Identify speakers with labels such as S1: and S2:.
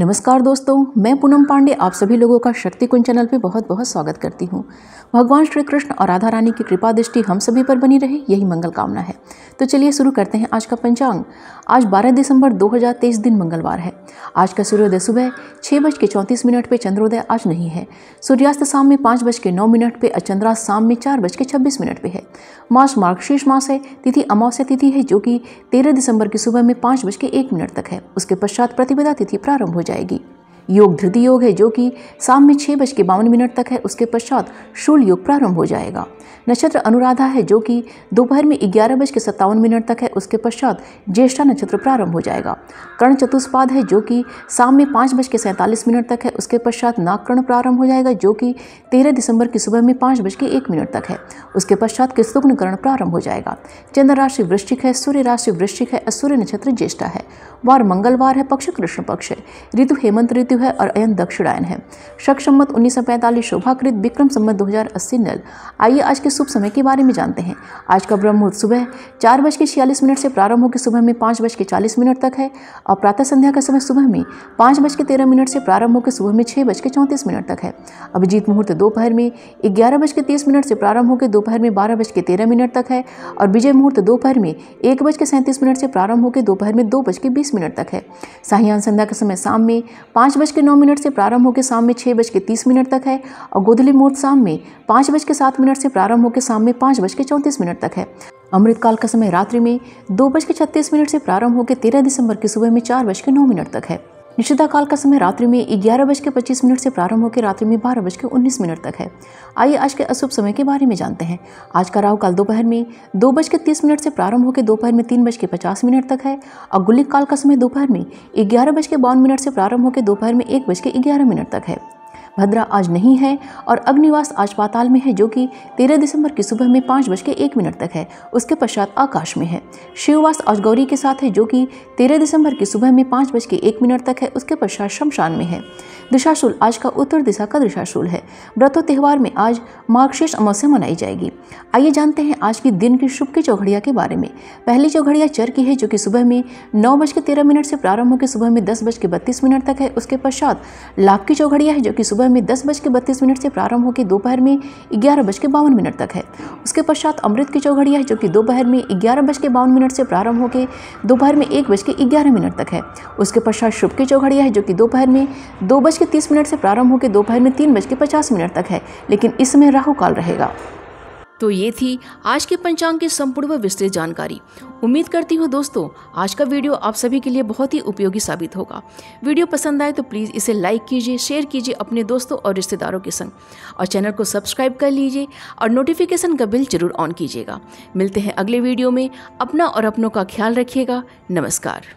S1: नमस्कार दोस्तों मैं पूनम पांडे आप सभी लोगों का शक्ति कुंज चैनल पे बहुत बहुत स्वागत करती हूँ भगवान श्री कृष्ण और राधा रानी की कृपा दृष्टि हम सभी पर बनी रहे यही मंगल कामना है तो चलिए शुरू करते हैं आज का पंचांग आज 12 दिसंबर 2023 दिन मंगलवार है आज का सूर्योदय सुबह छः बज के चौंतीस मिनट पर चंद्रोदय आज नहीं है सूर्यास्त शाम में पाँच बज के नौ मिनट पर और शाम में चार बज के छब्बीस मिनट पर है मास मार्गशीर्ष मास है तिथि अमावस्या तिथि है जो कि तेरह दिसंबर की सुबह में पाँच बज के एक मिनट तक है उसके पश्चात प्रतिपदा तिथि प्रारंभ हो जाएगी योग धृति योग है जो कि शाम में छः बज के बावन मिनट तक है उसके पश्चात शूल योग प्रारंभ हो जाएगा नक्षत्र अनुराधा है जो कि दोपहर में ग्यारह बज के सत्तावन मिनट तक है उसके पश्चात ज्येष्ठा नक्षत्र प्रारंभ हो जाएगा कर्ण चतुष्पाद है जो कि शाम में पाँच बज के सैंतालीस मिनट तक है उसके पश्चात नागकर्ण प्रारंभ हो जाएगा जो कि तेरह दिसंबर की सुबह में पाँच बज के एक मिनट तक है उसके पश्चात कर्ण प्रारंभ हो जाएगा चंद्र राशि वृश्चिक है सूर्य राशि वृश्चिक है सूर्य नक्षत्र ज्येष्ठा है वार मंगलवार है पक्ष कृष्ण पक्ष है ऋतु हेमंत ऋतु है और अयन दक्षिणायन है शक सम्मत उन्नीस सौ पैंतालीस शोभाकृत विक्रम सम्मत दो हज़ार अस्सी नल आइए आज के शुभ समय के बारे में जानते हैं आज का ब्रह्म मुहूर्त सुबह चार बज के छियालीस मिनट से प्रारंभ होकर सुबह में पाँच बज के चालीस मिनट तक है और प्रातः संध्या का समय सुबह में पाँच बज के तेरह मिनट से प्रारंभ होकर सुबह में छः बज के चौंतीस मिनट तक है अभिजीत मुहूर्त दोपहर में ग्यारह बज के तीस मिनट से प्रारंभ होकर दोपहर में बारह बज के तेरह मिनट तक है और विजय मुहूर्त दोपहर में एक बज के सैंतीस मिनट से प्रारंभ होकर दोपहर में दो बज के बीस मिनट तक है साहियान संध्या का समय शाम में पाँच बज के नौ मिनट से प्रारंभ होकर शाम में छः बज के तीस मिनट तक है और गोधली मुहूर्त शाम में पाँच बज के सात मिनट से प्रारंभ के सामने पाँच बज के चौंतीस मिनट तक है अमृतकाल का समय रात्रि में दो बज के छत्तीस मिनट से प्रारंभ होकर तेरह दिसंबर की सुबह में चार बज के नौ मिनट तक है निषिदा काल का समय रात्रि में ग्यारह बज के पच्चीस मिनट से प्रारंभ होकर रात्रि में बारह बज के उन्नीस मिनट तक है आइए आज के अशुभ समय के बारे में जानते हैं आज का राहुकाल दोपहर में दो बज के तीस मिनट से प्रारंभ होकर दोपहर में तीन बज के पचास मिनट तक है और गुलिक काल का समय दोपहर में ग्यारह बज के बावन मिनट से प्रारंभ होकर दोपहर में एक बज के ग्यारह मिनट तक है भद्रा आज नहीं है और अग्निवास आज पाताल में है जो कि तेरह दिसंबर की सुबह में पाँच बज के एक मिनट तक है उसके पश्चात आकाश में है शिववास आज गौरी के साथ है जो कि तेरह दिसंबर की सुबह में पाँच बज के एक मिनट तक है उसके पश्चात शमशान में है दिशाशूल आज का उत्तर दिशा का दिशाशूल है व्रतों त्यौहार में आज मार्गशीर्ष अमावस्या मनाई जाएगी आइए जानते हैं आज के दिन की शुभ की चौघड़िया के बारे में पहली चौघड़िया चर की है जो कि सुबह में नौ बज के तेरह मिनट से प्रारंभ होकर सुबह में दस बज के बत्तीस मिनट तक है उसके पश्चात लाभ की चौघड़िया है जो कि सुबह दोपहर में दस बज के बत्तीस मिनट से प्रारंभ होकर दोपहर में ग्यारह बज के बावन मिनट तक है उसके पश्चात अमृत की चौघड़िया है जो कि दोपहर में ग्यारह बज के बावन मिनट से प्रारंभ होकर दोपहर में एक बज के ग्यारह मिनट तक है उसके पश्चात शुभ की चौघड़िया है जो कि दोपहर में दो बज के तीस मिनट से प्रारंभ होकर दोपहर में तीन बज के पचास मिनट तक है लेकिन इस समय राहुकाल रहेगा तो ये थी आज के पंचांग की संपूर्ण व विस्तृत जानकारी उम्मीद करती हूँ दोस्तों आज का वीडियो आप सभी के लिए बहुत ही उपयोगी साबित होगा वीडियो पसंद आए तो प्लीज़ इसे लाइक कीजिए शेयर कीजिए अपने दोस्तों और रिश्तेदारों के संग और चैनल को सब्सक्राइब कर लीजिए और नोटिफिकेशन का बिल जरूर ऑन कीजिएगा मिलते हैं अगले वीडियो में अपना और अपनों का ख्याल रखिएगा नमस्कार